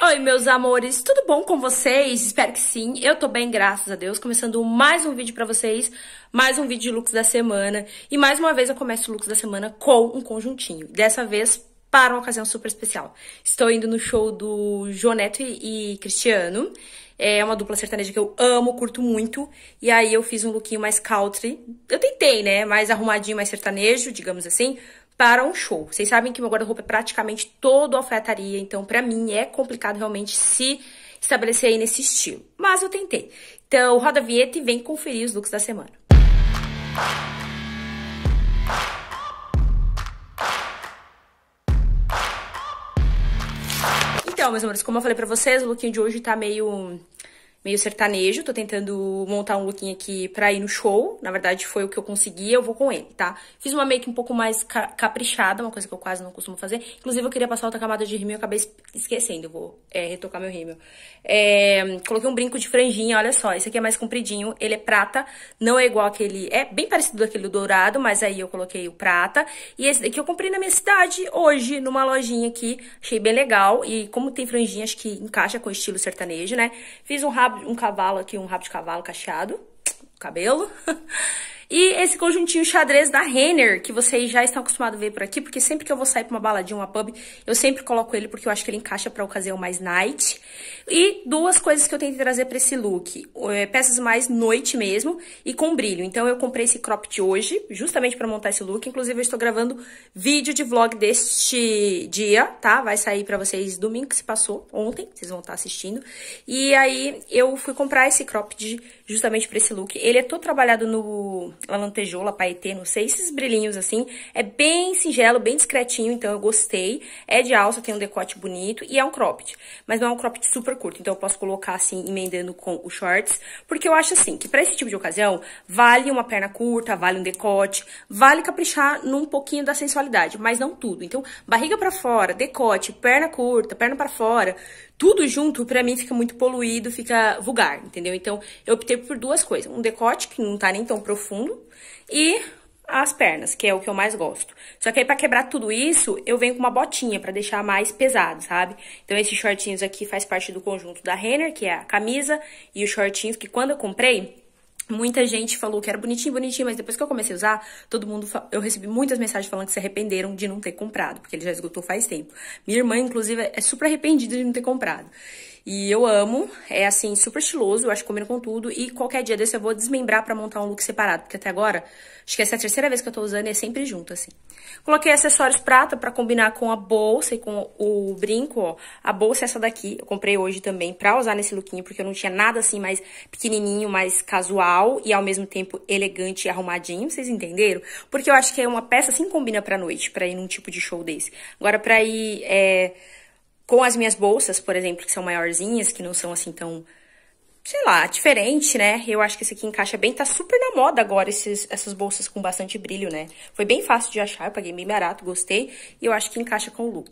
Oi, meus amores, tudo bom com vocês? Espero que sim. Eu tô bem, graças a Deus. Começando mais um vídeo pra vocês, mais um vídeo de looks da semana. E mais uma vez eu começo o looks da semana com um conjuntinho. Dessa vez para uma ocasião super especial. Estou indo no show do Joneto e, e Cristiano. É uma dupla sertaneja que eu amo, curto muito. E aí eu fiz um lookinho mais country. Eu tentei, né? Mais arrumadinho, mais sertanejo, digamos assim para um show. Vocês sabem que meu guarda-roupa é praticamente todo alfaiataria, então para mim é complicado realmente se estabelecer aí nesse estilo. Mas eu tentei. Então, roda a vinheta e vem conferir os looks da semana. Então, meus amores, como eu falei pra vocês, o lookinho de hoje tá meio meio sertanejo. Tô tentando montar um lookinho aqui pra ir no show. Na verdade, foi o que eu consegui, eu vou com ele, tá? Fiz uma make um pouco mais caprichada, uma coisa que eu quase não costumo fazer. Inclusive, eu queria passar outra camada de rímel, e acabei esquecendo. vou é, retocar meu rímel. É, coloquei um brinco de franjinha, olha só. Esse aqui é mais compridinho, ele é prata, não é igual aquele... É bem parecido aquele dourado, mas aí eu coloquei o prata. E esse daqui eu comprei na minha cidade, hoje, numa lojinha aqui. Achei bem legal. E como tem franjinha, acho que encaixa com o estilo sertanejo, né? Fiz um rabo um cavalo aqui, um rabo de cavalo cacheado, cabelo. E esse conjuntinho xadrez da Renner, que vocês já estão acostumados a ver por aqui, porque sempre que eu vou sair pra uma baladinha, uma pub, eu sempre coloco ele porque eu acho que ele encaixa pra ocasião mais night. E duas coisas que eu tentei trazer pra esse look. É, peças mais noite mesmo e com brilho. Então eu comprei esse cropped hoje, justamente pra montar esse look. Inclusive eu estou gravando vídeo de vlog deste dia, tá? Vai sair pra vocês domingo que se passou, ontem, vocês vão estar assistindo. E aí eu fui comprar esse cropped justamente pra esse look. Ele é todo trabalhado no lantejoula, paetê, não sei, esses brilhinhos assim. É bem singelo, bem discretinho, então eu gostei. É de alça, tem um decote bonito e é um cropped. Mas não é um cropped super curto, então eu posso colocar assim, emendando com o shorts. Porque eu acho assim, que pra esse tipo de ocasião, vale uma perna curta, vale um decote, vale caprichar num pouquinho da sensualidade, mas não tudo. Então, barriga para fora, decote, perna curta, perna para fora, tudo junto, para mim fica muito poluído, fica vulgar, entendeu? Então, eu optei por duas coisas. Um decote, que não tá nem tão profundo, e as pernas, que é o que eu mais gosto. Só que aí, pra quebrar tudo isso, eu venho com uma botinha para deixar mais pesado, sabe? Então, esses shortinhos aqui faz parte do conjunto da Renner, que é a camisa, e os shortinhos que quando eu comprei, Muita gente falou que era bonitinho, bonitinho, mas depois que eu comecei a usar, todo mundo eu recebi muitas mensagens falando que se arrependeram de não ter comprado, porque ele já esgotou faz tempo. Minha irmã, inclusive, é super arrependida de não ter comprado. E eu amo, é assim, super estiloso, eu acho que combina com tudo. E qualquer dia desse eu vou desmembrar pra montar um look separado, porque até agora, acho que essa é a terceira vez que eu tô usando e é sempre junto, assim. Coloquei acessórios prata pra combinar com a bolsa e com o brinco, ó. A bolsa é essa daqui, eu comprei hoje também pra usar nesse lookinho, porque eu não tinha nada assim mais pequenininho, mais casual e ao mesmo tempo elegante e arrumadinho, vocês entenderam? Porque eu acho que é uma peça assim combina pra noite, pra ir num tipo de show desse. Agora pra ir... É com as minhas bolsas, por exemplo, que são maiorzinhas, que não são assim tão, sei lá, diferente, né? Eu acho que esse aqui encaixa bem, tá super na moda agora esses, essas bolsas com bastante brilho, né? Foi bem fácil de achar, eu paguei bem barato, gostei, e eu acho que encaixa com o look.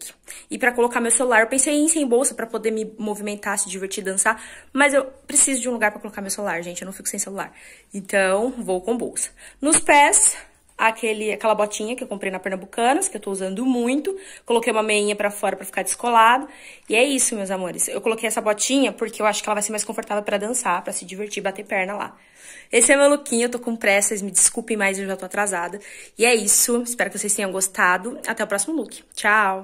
E para colocar meu celular, eu pensei em sem bolsa para poder me movimentar, se divertir, dançar, mas eu preciso de um lugar para colocar meu celular, gente, eu não fico sem celular. Então, vou com bolsa. Nos pés, aquele, aquela botinha que eu comprei na Pernambucanas, que eu tô usando muito. Coloquei uma meinha pra fora pra ficar descolado. E é isso, meus amores. Eu coloquei essa botinha porque eu acho que ela vai ser mais confortável pra dançar, pra se divertir, bater perna lá. Esse é meu lookinho, eu tô com pressa, me desculpem, mas eu já tô atrasada. E é isso, espero que vocês tenham gostado. Até o próximo look. Tchau!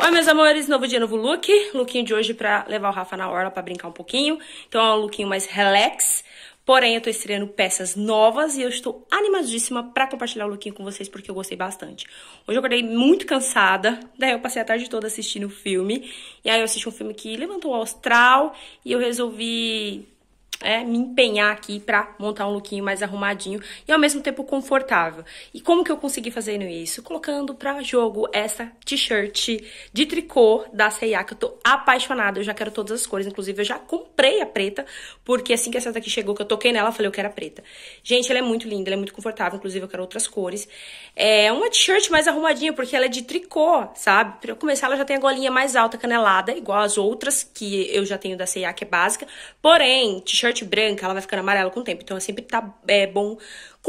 Oi, meus amores, novo dia, novo look. Lookinho de hoje pra levar o Rafa na orla pra brincar um pouquinho. Então é um lookinho mais relax. Porém, eu tô estreando peças novas e eu estou animadíssima para compartilhar o lookinho com vocês porque eu gostei bastante. Hoje eu acordei muito cansada, daí eu passei a tarde toda assistindo o filme. E aí eu assisti um filme que levantou o austral e eu resolvi é, me empenhar aqui para montar um lookinho mais arrumadinho e ao mesmo tempo confortável. E como que eu consegui fazendo isso? Colocando para jogo essa t-shirt de tricô da C&A que eu tô apaixonada, eu já quero todas as cores, inclusive eu já comprei a preta, porque assim que essa daqui chegou, que eu toquei nela, eu falei eu quero a preta. Gente, ela é muito linda, ela é muito confortável, inclusive eu quero outras cores. É uma t-shirt mais arrumadinha, porque ela é de tricô, sabe? Pra eu começar, ela já tem a golinha mais alta, canelada, igual as outras que eu já tenho da C&A, que é básica, porém, t-shirt T-shirt branca, ela vai ficando amarela com o tempo. Então, é sempre tá é, bom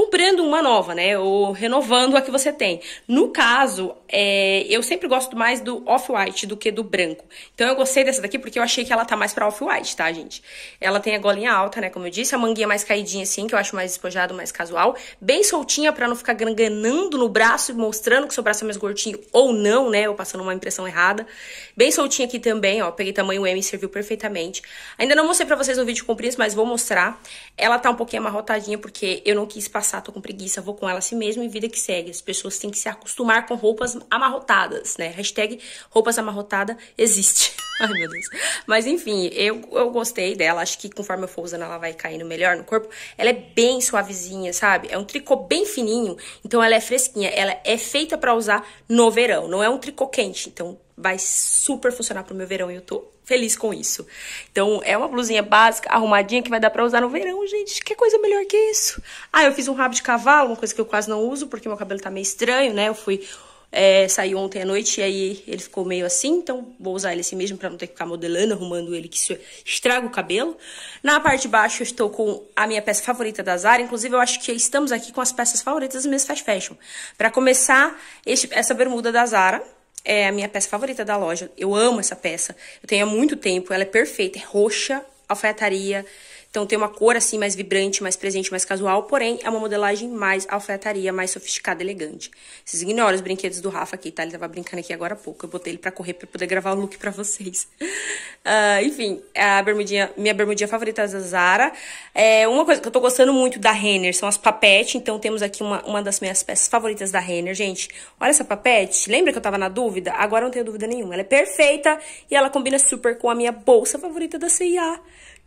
comprando uma nova, né? Ou renovando a que você tem. No caso, é, eu sempre gosto mais do off-white do que do branco. Então eu gostei dessa daqui porque eu achei que ela tá mais pra off-white, tá, gente? Ela tem a golinha alta, né? Como eu disse, a manguinha mais caidinha assim, que eu acho mais espojado, mais casual. Bem soltinha pra não ficar granganando no braço e mostrando que seu braço é mais gordinho ou não, né? Ou passando uma impressão errada. Bem soltinha aqui também, ó. Peguei tamanho M e serviu perfeitamente. Ainda não mostrei pra vocês o vídeo comprido, mas vou mostrar. Ela tá um pouquinho amarrotadinha porque eu não quis passar passar, tô com preguiça, vou com ela assim mesmo e vida que segue. As pessoas têm que se acostumar com roupas amarrotadas, né? Hashtag roupas amarrotada existe. Ai, meu Deus. Mas enfim, eu, eu gostei dela. Acho que conforme eu for usando, ela vai caindo melhor no corpo. Ela é bem suavezinha, sabe? É um tricô bem fininho, então ela é fresquinha. Ela é feita para usar no verão. Não é um tricô quente, então vai super funcionar pro meu verão e eu tô feliz com isso. Então, é uma blusinha básica, arrumadinha, que vai dar pra usar no verão, gente. Que coisa melhor que isso? Ah, eu fiz um rabo de cavalo, uma coisa que eu quase não uso, porque meu cabelo tá meio estranho, né? Eu fui... É, saiu ontem à noite e aí ele ficou meio assim, então vou usar ele assim mesmo para não ter que ficar modelando, arrumando ele que isso estraga o cabelo. Na parte de baixo eu estou com a minha peça favorita da Zara, inclusive eu acho que estamos aqui com as peças favoritas das minhas fast fashion. Para começar, este, essa bermuda da Zara, é a minha peça favorita da loja. Eu amo essa peça. Eu tenho há muito tempo. Ela é perfeita. É roxa, alfaiataria, então tem uma cor assim mais vibrante, mais presente, mais casual, porém é uma modelagem mais alfaiataria, mais sofisticada, elegante. Vocês ignoram os brinquedos do Rafa aqui, tá? Ele tava brincando aqui agora há pouco. Eu botei ele pra correr pra poder gravar o look pra vocês. Uh, enfim, é a bermudinha, minha bermudinha favorita da é Zara. É, uma coisa que eu tô gostando muito da Renner são as papetes. Então temos aqui uma, uma das minhas peças favoritas da Renner, gente. Olha essa papete. Lembra que eu tava na dúvida? Agora eu não tenho dúvida nenhuma. Ela é perfeita e ela combina super com a minha bolsa favorita da CIA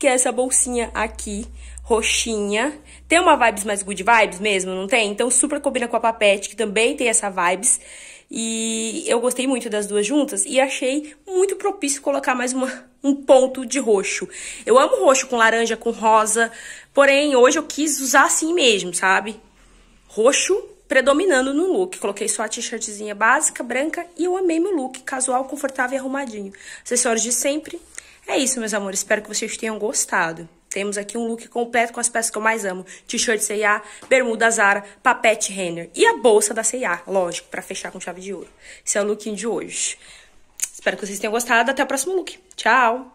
que é essa bolsinha aqui, roxinha. Tem uma vibes mais good vibes mesmo, não tem? Então super combina com a Papete, que também tem essa vibes. E eu gostei muito das duas juntas e achei muito propício colocar mais uma, um ponto de roxo. Eu amo roxo com laranja, com rosa, porém hoje eu quis usar assim mesmo, sabe? Roxo predominando no look. Coloquei só a t-shirtzinha básica, branca, e eu amei meu look, casual, confortável e arrumadinho. Acessórios de sempre, é isso, meus amores. Espero que vocês tenham gostado. Temos aqui um look completo com as peças que eu mais amo. T-shirt C&A, bermuda Zara, papete Renner e a bolsa da C&A, lógico, para fechar com chave de ouro. Esse é o lookinho de hoje. Espero que vocês tenham gostado. Até o próximo look. Tchau!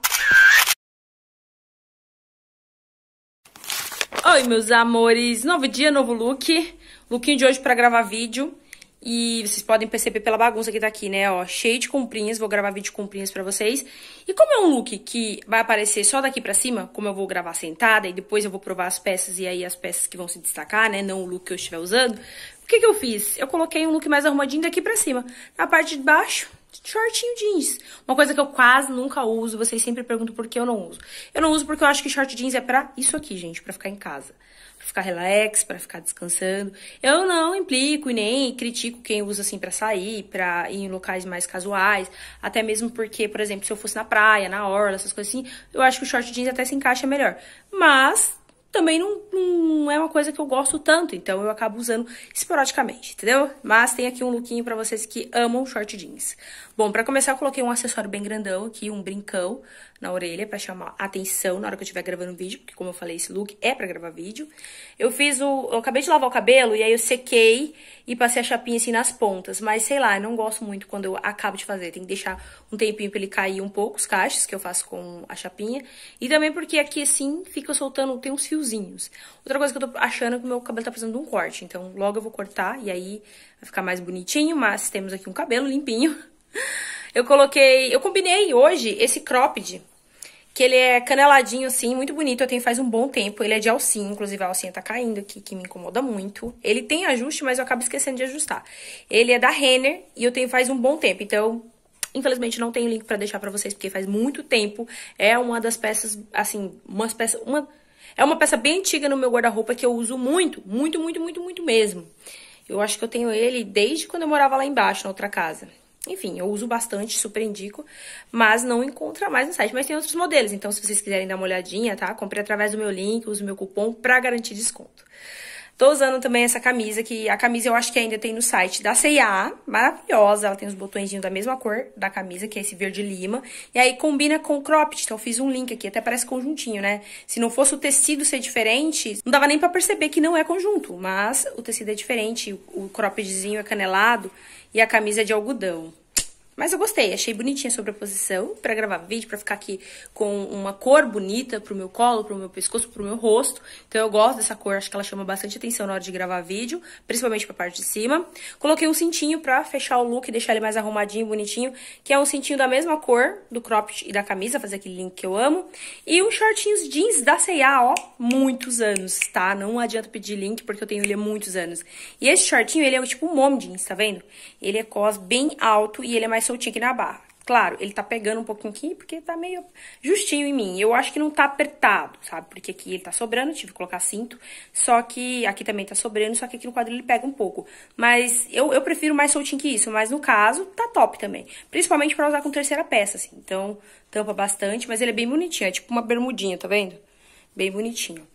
Oi, meus amores. Novo dia, novo look. Lookinho de hoje para gravar vídeo. E vocês podem perceber pela bagunça que tá aqui, né? Ó, cheio de comprinhas, vou gravar vídeo de comprinhas pra vocês. E como é um look que vai aparecer só daqui pra cima, como eu vou gravar sentada e depois eu vou provar as peças e aí as peças que vão se destacar, né? Não o look que eu estiver usando. O que que eu fiz? Eu coloquei um look mais arrumadinho daqui pra cima. Na parte de baixo, shortinho jeans. Uma coisa que eu quase nunca uso, vocês sempre perguntam por que eu não uso. Eu não uso porque eu acho que short jeans é pra isso aqui, gente, pra ficar em casa ficar relax, para ficar descansando. Eu não implico e nem critico quem usa assim para sair, para ir em locais mais casuais, até mesmo porque, por exemplo, se eu fosse na praia, na orla, essas coisas assim, eu acho que o short jeans até se encaixa melhor. Mas também não, não é uma coisa que eu gosto tanto, então eu acabo usando esporadicamente, entendeu? Mas tem aqui um lookinho para vocês que amam short jeans. Bom, para começar, eu coloquei um acessório bem grandão aqui, um brincão, na orelha para chamar atenção na hora que eu estiver gravando um vídeo, porque como eu falei, esse look é para gravar vídeo. Eu fiz o eu acabei de lavar o cabelo e aí eu sequei e passei a chapinha assim nas pontas, mas sei lá, eu não gosto muito quando eu acabo de fazer, tem que deixar um tempinho para ele cair um pouco os cachos que eu faço com a chapinha. E também porque aqui assim fica soltando tem uns fiozinhos. Outra coisa que eu tô achando é que o meu cabelo tá precisando de um corte, então logo eu vou cortar e aí vai ficar mais bonitinho, mas temos aqui um cabelo limpinho. Eu coloquei, eu combinei hoje esse cropped, que ele é caneladinho assim, muito bonito, eu tenho faz um bom tempo. Ele é de alcinha, inclusive a alcinha tá caindo aqui, que me incomoda muito. Ele tem ajuste, mas eu acabo esquecendo de ajustar. Ele é da Renner e eu tenho faz um bom tempo, então... Infelizmente não tenho link para deixar para vocês porque faz muito tempo. É uma das peças, assim, umas peças, uma é uma peça bem antiga no meu guarda-roupa que eu uso muito, muito, muito, muito, muito mesmo. Eu acho que eu tenho ele desde quando eu morava lá embaixo, na outra casa. Enfim, eu uso bastante, super indico, mas não encontra mais no site. Mas tem outros modelos, então se vocês quiserem dar uma olhadinha, tá? Comprei através do meu link, uso meu cupom para garantir desconto. Tô usando também essa camisa, que a camisa eu acho que ainda tem no site da C&A, maravilhosa, ela tem os botõezinhos da mesma cor da camisa, que é esse verde lima, e aí combina com o cropped, então eu fiz um link aqui, até parece conjuntinho, né? Se não fosse o tecido ser diferente, não dava nem para perceber que não é conjunto, mas o tecido é diferente, o croppedzinho é canelado e a camisa é de algodão. Mas eu gostei, achei bonitinha a sobreposição para gravar vídeo, para ficar aqui com uma cor bonita pro meu colo, pro meu pescoço, pro meu rosto. Então eu gosto dessa cor, acho que ela chama bastante atenção na hora de gravar vídeo, principalmente pra parte de cima. Coloquei um cintinho pra fechar o look, deixar ele mais arrumadinho, bonitinho, que é um cintinho da mesma cor do cropped e da camisa, fazer aquele link que eu amo. E uns shortinhos jeans da C&A, ó, muitos anos, tá? Não adianta pedir link, porque eu tenho ele há muitos anos. E esse shortinho, ele é tipo um mom jeans, tá vendo? Ele é cos bem alto e ele é mais seu tique na barra. Claro, ele tá pegando um pouquinho aqui, porque tá meio justinho em mim. Eu acho que não tá apertado, sabe? Porque aqui ele tá sobrando, tive que colocar cinto. Só que aqui também tá sobrando, só que aqui no quadril ele pega um pouco. Mas eu, eu prefiro mais soltinho que isso, mas no caso, tá top também. Principalmente pra usar com terceira peça, assim. Então, tampa bastante, mas ele é bem bonitinho. É tipo uma bermudinha, tá vendo? Bem bonitinho.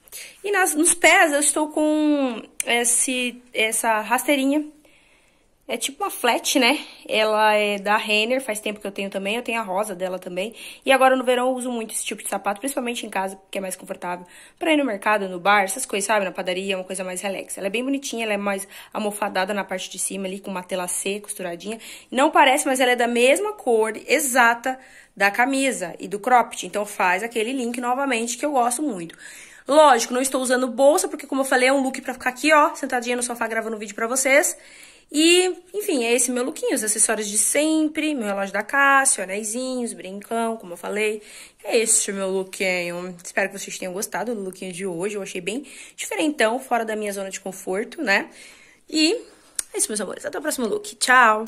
E nas, nos pés eu estou com esse, essa rasteirinha é tipo uma flat, né? Ela é da Renner, faz tempo que eu tenho também, eu tenho a rosa dela também. E agora no verão eu uso muito esse tipo de sapato, principalmente em casa, porque é mais confortável. Pra ir no mercado, no bar, essas coisas, sabe? Na padaria, é uma coisa mais relax. Ela é bem bonitinha, ela é mais almofadada na parte de cima ali, com uma tela C, costuradinha. Não parece, mas ela é da mesma cor exata da camisa e do cropped. Então faz aquele link novamente que eu gosto muito. Lógico, não estou usando bolsa, porque como eu falei, é um look pra ficar aqui, ó, sentadinha no sofá gravando vídeo pra vocês. E, enfim, é esse meu lookinho, os acessórios de sempre, meu relógio da Cássio, anéisinhos, brincão, como eu falei. É esse o meu lookinho. Espero que vocês tenham gostado do lookinho de hoje, eu achei bem diferentão, fora da minha zona de conforto, né? E é isso, meus amores. Até o próximo look. Tchau!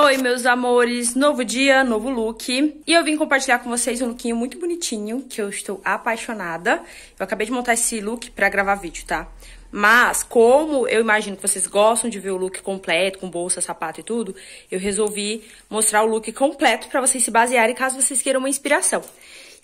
Oi, meus amores! Novo dia, novo look. E eu vim compartilhar com vocês um lookinho muito bonitinho, que eu estou apaixonada. Eu acabei de montar esse look pra gravar vídeo, tá? Mas, como eu imagino que vocês gostam de ver o look completo, com bolsa, sapato e tudo, eu resolvi mostrar o look completo pra vocês se basearem caso vocês queiram uma inspiração.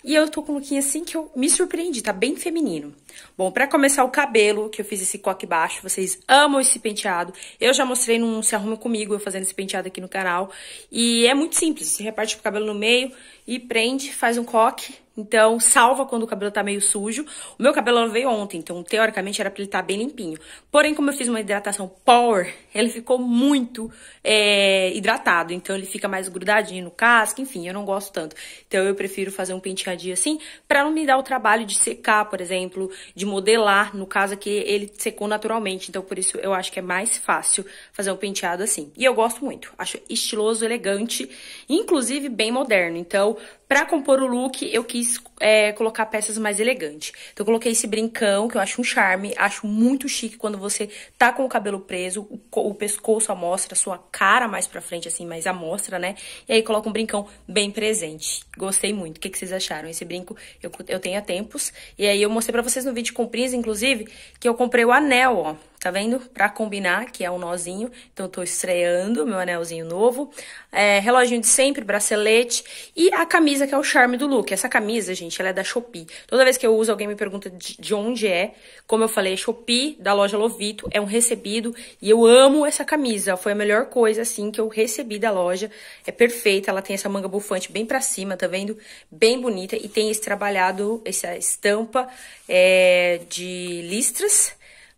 E eu tô com um lookinho assim que eu me surpreendi, tá bem feminino. Bom, pra começar o cabelo, que eu fiz esse coque baixo, vocês amam esse penteado. Eu já mostrei num Se Arruma Comigo, eu fazendo esse penteado aqui no canal. E é muito simples, você reparte o cabelo no meio e prende, faz um coque então, salva quando o cabelo tá meio sujo. O meu cabelo veio ontem, então teoricamente era pra ele estar tá bem limpinho. Porém, como eu fiz uma hidratação power, ele ficou muito é, hidratado. Então, ele fica mais grudadinho no casco, enfim, eu não gosto tanto. Então, eu prefiro fazer um penteadinho assim, pra não me dar o trabalho de secar, por exemplo, de modelar. No caso aqui, ele secou naturalmente. Então, por isso, eu acho que é mais fácil fazer um penteado assim. E eu gosto muito. Acho estiloso, elegante, inclusive bem moderno. Então, Pra compor o look, eu quis é, colocar peças mais elegantes. Então, eu coloquei esse brincão, que eu acho um charme. Acho muito chique quando você tá com o cabelo preso, o, o pescoço amostra, mostra, a sua cara mais pra frente, assim, mais amostra, mostra, né? E aí, coloca um brincão bem presente. Gostei muito. O que, que vocês acharam? Esse brinco eu, eu tenho há tempos. E aí, eu mostrei pra vocês no vídeo com o Prince, inclusive, que eu comprei o anel, ó tá vendo? Pra combinar, que é um nozinho. Então, tô estreando meu anelzinho novo. É, reloginho de sempre, bracelete. E a camisa, que é o charme do look. Essa camisa, gente, ela é da Shopee. Toda vez que eu uso, alguém me pergunta de onde é. Como eu falei, Shopee, da loja Lovito. É um recebido. E eu amo essa camisa. Foi a melhor coisa, assim, que eu recebi da loja. É perfeita. Ela tem essa manga bufante bem pra cima, tá vendo? Bem bonita. E tem esse trabalhado, essa estampa é, de listras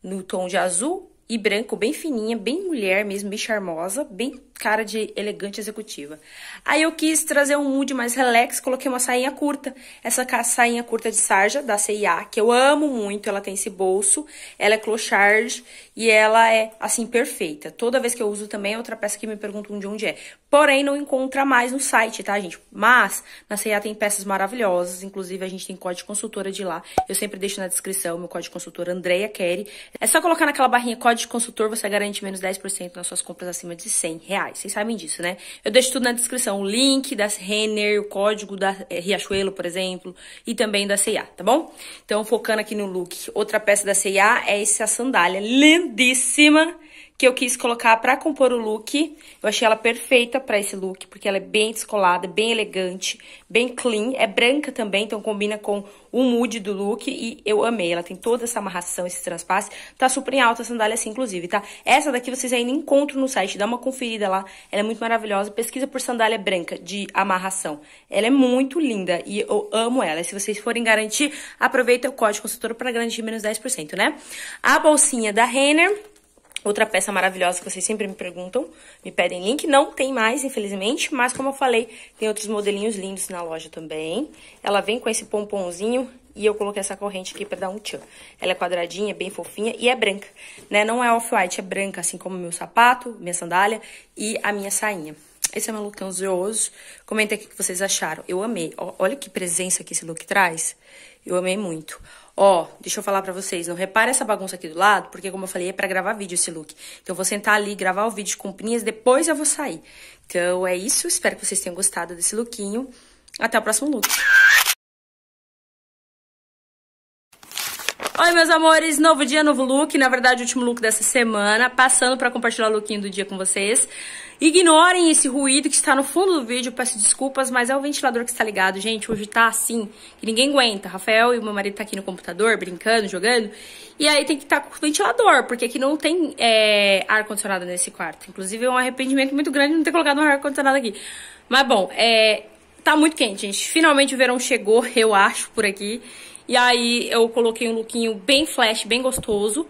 no tom de azul e branco, bem fininha, bem mulher mesmo, bem charmosa, bem cara de elegante executiva. Aí eu quis trazer um mood mais relax, coloquei uma sainha curta. Essa sainha curta de sarja da CIA, que eu amo muito, ela tem esse bolso, ela é clochard e ela é assim perfeita. Toda vez que eu uso também é outra peça que me perguntam de onde é. Porém não encontra mais no site, tá, gente? Mas na CIA tem peças maravilhosas, inclusive a gente tem código consultora de lá. Eu sempre deixo na descrição meu código consultora Andrea Kerry. É só colocar naquela barrinha código consultor, você garante menos 10% nas suas compras acima de 100 reais. Vocês sabem disso, né? Eu deixo tudo na descrição. O link das Renner, o código da é, Riachuelo, por exemplo, e também da C&A, tá bom? Então, focando aqui no look. Outra peça da C&A é essa sandália lindíssima que eu quis colocar para compor o look. Eu achei ela perfeita para esse look, porque ela é bem descolada, bem elegante, bem clean. É branca também, então combina com o mood do look e eu amei. Ela tem toda essa amarração, esse transpasse. Tá super em alta a sandália assim, inclusive, tá? Essa daqui vocês ainda encontram no site, dá uma conferida lá. Ela é muito maravilhosa. Pesquisa por sandália branca de amarração. Ela é muito linda e eu amo ela. E se vocês forem garantir, aproveita o código consultor para garantir menos 10%, né? A bolsinha da Renner Outra peça maravilhosa que vocês sempre me perguntam, me pedem link, não tem mais, infelizmente, mas como eu falei, tem outros modelinhos lindos na loja também. Ela vem com esse pomponzinho e eu coloquei essa corrente aqui pra dar um tchan. Ela é quadradinha, bem fofinha e é branca, né? Não é off-white, é branca, assim como meu sapato, minha sandália e a minha sainha. Esse é meu look ansioso. Comenta aqui o que vocês acharam. Eu amei. Olha que presença que esse look traz. Eu amei muito. Ó, deixa eu falar pra vocês, não repara essa bagunça aqui do lado, porque como eu falei, é pra gravar vídeo esse look. Então eu vou sentar ali, gravar o vídeo de comprinhas, depois eu vou sair. Então é isso, espero que vocês tenham gostado desse lookinho. Até o próximo look. Oi, meus amores, novo dia, novo look, na verdade, o último look dessa semana, passando pra compartilhar o lookinho do dia com vocês. Ignorem esse ruído que está no fundo do vídeo, peço desculpas, mas é o ventilador que está ligado, gente. Hoje tá assim, que ninguém aguenta. Rafael e meu marido tá aqui no computador, brincando, jogando. E aí tem que estar tá com o ventilador, porque aqui não tem é, ar-condicionado nesse quarto. Inclusive, é um arrependimento muito grande não ter colocado um ar-condicionado aqui. Mas bom, é, tá muito quente, gente. Finalmente o verão chegou, eu acho, por aqui. E aí eu coloquei um lookinho bem flash, bem gostoso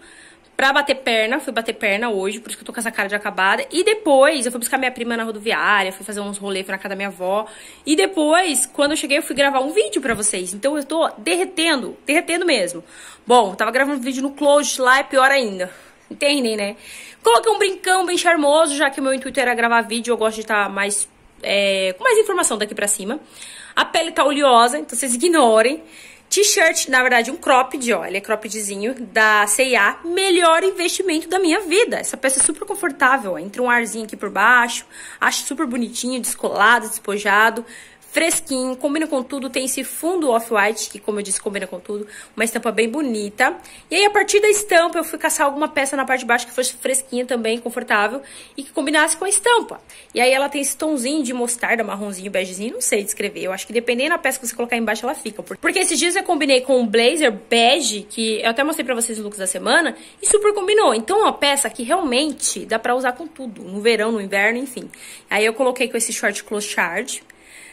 pra bater perna, fui bater perna hoje, por isso que eu tô com essa cara de acabada. E depois eu fui buscar minha prima na rodoviária, fui fazer uns rolês na casa da minha avó. E depois, quando eu cheguei, eu fui gravar um vídeo pra vocês. Então eu tô derretendo, derretendo mesmo. Bom, tava gravando vídeo no close lá, é pior ainda. Entendem, né? Coloquei um brincão bem charmoso, já que meu intuito era gravar vídeo, eu gosto de estar tá mais. É, com mais informação daqui pra cima. A pele tá oleosa, então vocês ignorem. T-shirt, na verdade, um cropped, ó, ele é croppedzinho da C&A, melhor investimento da minha vida. Essa peça é super confortável, ó, entra um arzinho aqui por baixo, acho super bonitinho, descolado, despojado, fresquinho, combina com tudo. Tem esse fundo off-white, que como eu disse, combina com tudo. Uma estampa bem bonita. E aí, a partir da estampa, eu fui caçar alguma peça na parte de baixo que fosse fresquinha também, confortável. E que combinasse com a estampa. E aí, ela tem esse tomzinho de mostarda, marronzinho, begezinho. Não sei descrever. Eu acho que dependendo da peça que você colocar embaixo, ela fica. Porque esses dias eu combinei com um blazer bege, que eu até mostrei pra vocês no looks da semana. E super combinou. Então, é uma peça que realmente dá pra usar com tudo. No verão, no inverno, enfim. Aí, eu coloquei com esse short clochard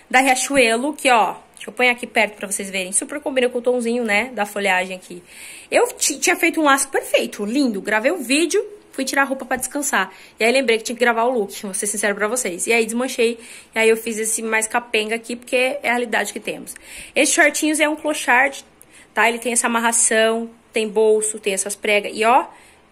da Riachuelo, que ó, deixa eu pôr aqui perto pra vocês verem, super combina com o tomzinho, né, da folhagem aqui. Eu tinha feito um laço perfeito, lindo, gravei o um vídeo, fui tirar a roupa pra descansar. E aí lembrei que tinha que gravar o look, vou ser sincero pra vocês. E aí desmanchei, e aí eu fiz esse mais capenga aqui, porque é a realidade que temos. esse shortinhos é um clochard, tá, ele tem essa amarração, tem bolso, tem essas pregas, e ó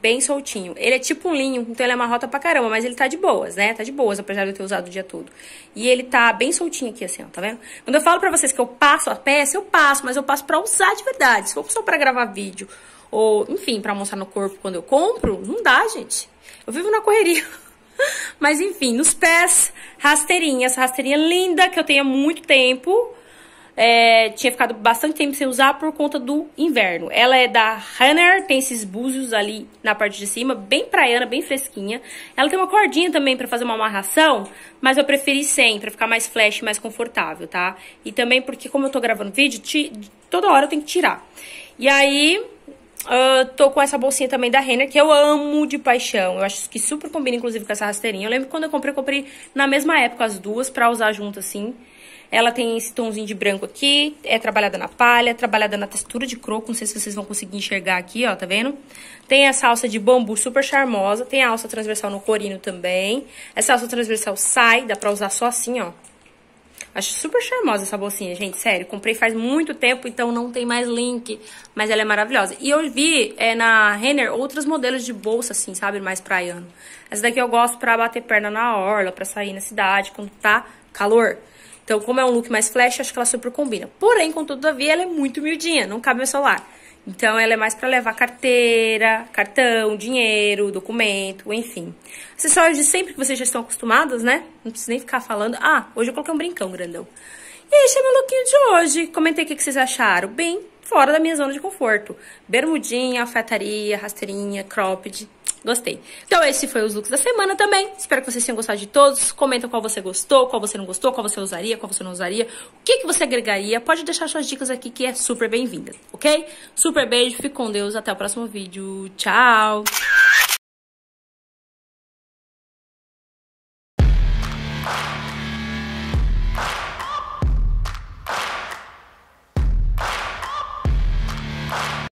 bem soltinho. Ele é tipo um linho, então ele é uma rota pra caramba, mas ele tá de boas, né? Tá de boas, apesar de eu ter usado o dia todo. E ele tá bem soltinho aqui, assim, ó, tá vendo? Quando eu falo pra vocês que eu passo a peça, eu passo, mas eu passo pra usar de verdade. Se for só pra gravar vídeo, ou, enfim, pra mostrar no corpo quando eu compro, não dá, gente. Eu vivo na correria. mas, enfim, nos pés, rasteirinha. Essa rasteirinha linda que eu tenho há muito tempo é, tinha ficado bastante tempo sem usar por conta do inverno. Ela é da Hanner tem esses búzios ali na parte de cima, bem praiana, bem fresquinha. Ela tem uma cordinha também para fazer uma amarração, mas eu preferi sem, pra ficar mais flash, mais confortável, tá? E também porque como eu tô gravando vídeo, ti, toda hora eu tenho que tirar. E aí, Uh, tô com essa bolsinha também da Renner, que eu amo de paixão. Eu acho que super combina, inclusive, com essa rasteirinha. Eu lembro quando eu comprei, eu comprei na mesma época as duas pra usar junto, assim. Ela tem esse tomzinho de branco aqui, é trabalhada na palha, é trabalhada na textura de croco, não sei se vocês vão conseguir enxergar aqui, ó, tá vendo? Tem essa alça de bambu super charmosa, tem a alça transversal no corino também. Essa alça transversal sai, dá pra usar só assim, ó. Acho super charmosa essa bolsinha, gente, sério. Comprei faz muito tempo, então não tem mais link, mas ela é maravilhosa. E eu vi é, na Renner outros modelos de bolsa, assim, sabe, mais praiano. Essa daqui eu gosto pra bater perna na orla, pra sair na cidade, quando tá calor. Então, como é um look mais flash, acho que ela super combina. Porém, contudo, ela é muito miudinha, não cabe meu celular. Então, ela é mais para levar carteira, cartão, dinheiro, documento, enfim. Acessórios de sempre que vocês já estão acostumados, né? Não precisa nem ficar falando. Ah, hoje eu coloquei um brincão grandão. E aí, é o lookinho de hoje. Comentei o que vocês acharam. Bem fora da minha zona de conforto. Bermudinha, alfataria, rasteirinha, cropped. Gostei. Então, esse foi os looks da semana também. Espero que vocês tenham gostado de todos. Comenta qual você gostou, qual você não gostou, qual você usaria, qual você não usaria. O que, que você agregaria. Pode deixar suas dicas aqui, que é super bem-vinda, ok? Super beijo, fique com Deus. Até o próximo vídeo. Tchau!